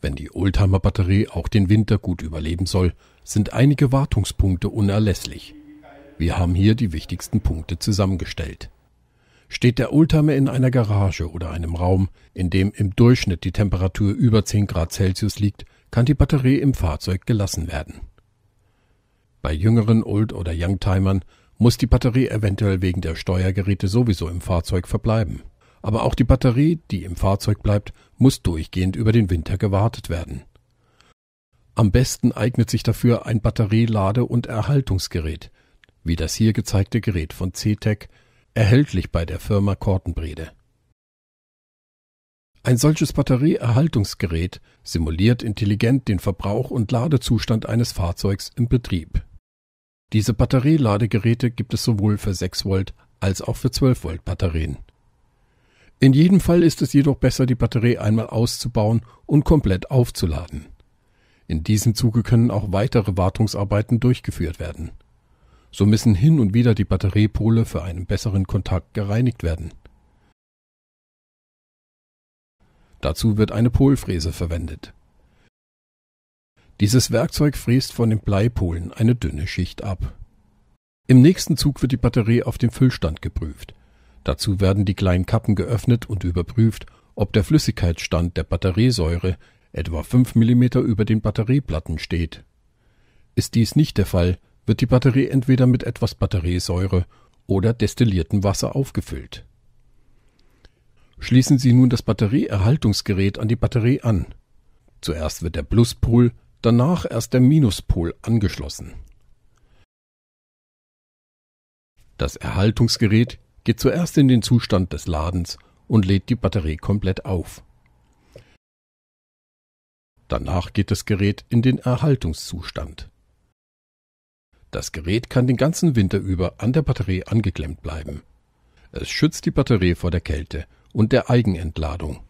Wenn die Oldtimer-Batterie auch den Winter gut überleben soll, sind einige Wartungspunkte unerlässlich. Wir haben hier die wichtigsten Punkte zusammengestellt. Steht der Oldtimer in einer Garage oder einem Raum, in dem im Durchschnitt die Temperatur über 10 Grad Celsius liegt, kann die Batterie im Fahrzeug gelassen werden. Bei jüngeren Old- oder Youngtimern muss die Batterie eventuell wegen der Steuergeräte sowieso im Fahrzeug verbleiben aber auch die Batterie, die im Fahrzeug bleibt, muss durchgehend über den Winter gewartet werden. Am besten eignet sich dafür ein Batterielade- und Erhaltungsgerät, wie das hier gezeigte Gerät von CTEC, erhältlich bei der Firma Kortenbrede. Ein solches Batterieerhaltungsgerät simuliert intelligent den Verbrauch und Ladezustand eines Fahrzeugs im Betrieb. Diese Batterieladegeräte gibt es sowohl für 6 Volt als auch für 12 Volt Batterien. In jedem Fall ist es jedoch besser, die Batterie einmal auszubauen und komplett aufzuladen. In diesem Zuge können auch weitere Wartungsarbeiten durchgeführt werden. So müssen hin und wieder die Batteriepole für einen besseren Kontakt gereinigt werden. Dazu wird eine Polfräse verwendet. Dieses Werkzeug fräst von den Bleipolen eine dünne Schicht ab. Im nächsten Zug wird die Batterie auf dem Füllstand geprüft. Dazu werden die kleinen Kappen geöffnet und überprüft, ob der Flüssigkeitsstand der Batteriesäure etwa 5 mm über den Batterieplatten steht. Ist dies nicht der Fall, wird die Batterie entweder mit etwas Batteriesäure oder destilliertem Wasser aufgefüllt. Schließen Sie nun das Batterieerhaltungsgerät an die Batterie an. Zuerst wird der Pluspol, danach erst der Minuspol angeschlossen. Das Erhaltungsgerät geht zuerst in den Zustand des Ladens und lädt die Batterie komplett auf. Danach geht das Gerät in den Erhaltungszustand. Das Gerät kann den ganzen Winter über an der Batterie angeklemmt bleiben. Es schützt die Batterie vor der Kälte und der Eigenentladung.